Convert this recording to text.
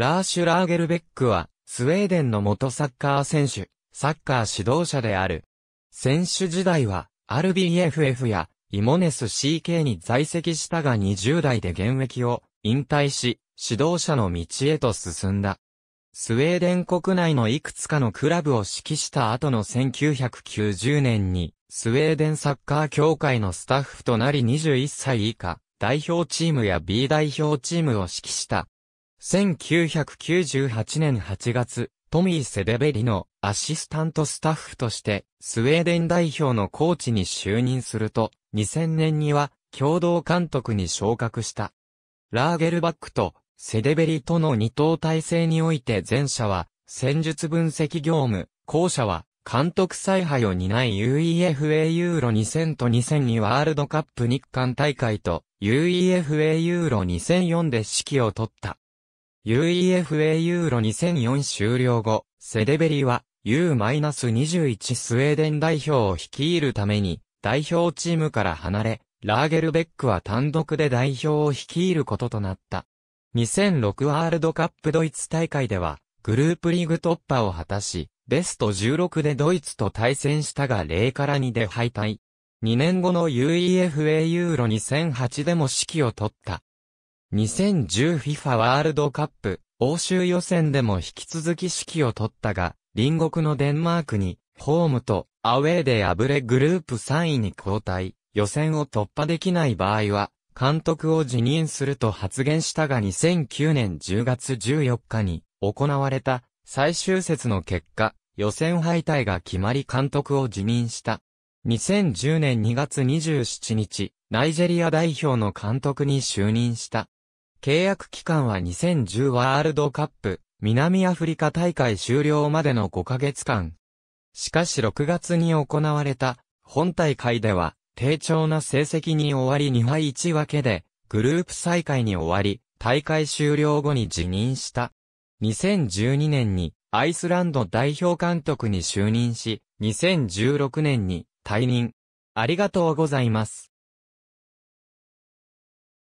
ラーシュ・ラーゲルベックは、スウェーデンの元サッカー選手、サッカー指導者である。選手時代は、RBFF や、イモネス CK に在籍したが20代で現役を引退し、指導者の道へと進んだ。スウェーデン国内のいくつかのクラブを指揮した後の1990年に、スウェーデンサッカー協会のスタッフとなり21歳以下、代表チームや B 代表チームを指揮した。1998年8月、トミー・セデベリのアシスタントスタッフとしてスウェーデン代表のコーチに就任すると、2000年には共同監督に昇格した。ラーゲルバックとセデベリとの二等体制において前者は戦術分析業務、後者は監督采配を担い UEFA ユーロ2000と2002ワールドカップ日韓大会と UEFA ユーロ2004で指揮を取った。UEFA ユーロ2004終了後、セデベリは U-21 スウェーデン代表を率いるために代表チームから離れ、ラーゲルベックは単独で代表を率いることとなった。2006ワールドカップドイツ大会では、グループリーグ突破を果たし、ベスト16でドイツと対戦したが0から2で敗退。2年後の UEFA ユーロ2008でも指揮を取った。2010FIFA ワールドカップ、欧州予選でも引き続き指揮を取ったが、隣国のデンマークに、ホームとアウェーで敗れグループ3位に交代、予選を突破できない場合は、監督を辞任すると発言したが2009年10月14日に行われた最終節の結果、予選敗退が決まり監督を辞任した。2010年2月27日、ナイジェリア代表の監督に就任した。契約期間は2010ワールドカップ、南アフリカ大会終了までの5ヶ月間。しかし6月に行われた、本大会では、低調な成績に終わり2敗1分けで、グループ再開に終わり、大会終了後に辞任した。2012年にアイスランド代表監督に就任し、2016年に退任。ありがとうございます。